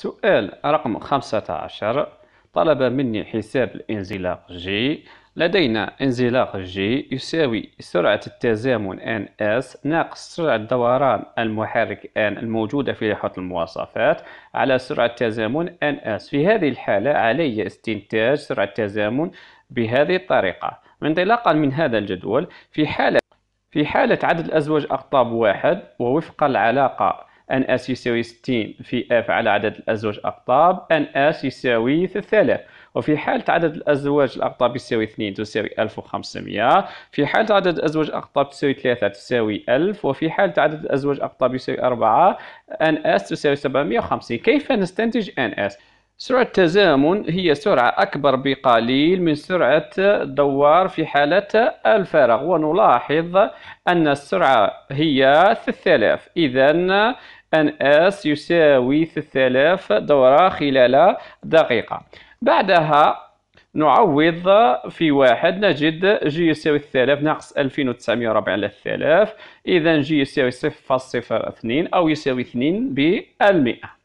سؤال رقم 15 طلب مني حساب الانزلاق جي لدينا انزلاق جي يساوي سرعة التزامن ان اس ناقص سرعة دوران المحرك ان الموجودة في لوحة المواصفات على سرعة تزامن ان اس في هذه الحالة علي استنتاج سرعة التزامن بهذه الطريقة انطلاقا من هذا الجدول في حالة في حالة عدد الأزواج أقطاب واحد ووفق العلاقة ان اس يساوي 60 في اف على عدد الازواج الاقطاب ان اس يساوي 3000 وفي حالة عدد الأزواج الأقطاب يساوي 2 تساوي 1500 في حالة عدد الأزواج الأقطاب تساوي 3 تساوي 1000 وفي حالة عدد الأزواج الأقطاب يساوي 4 ns تساوي 750 كيف نستنتج ns سرعة التزامن هي سرعة أكبر بقليل من سرعة الدوار في حالة الفراغ ونلاحظ أن السرعة هي 3000 إذا أن أس يساوي 3000 دورة خلال دقيقة بعدها نعوض في واحد نجد جي يساوي 3000 ناقص 2904 على 3000 إذا جي يساوي 0.02 أو يساوي 2 بالمئة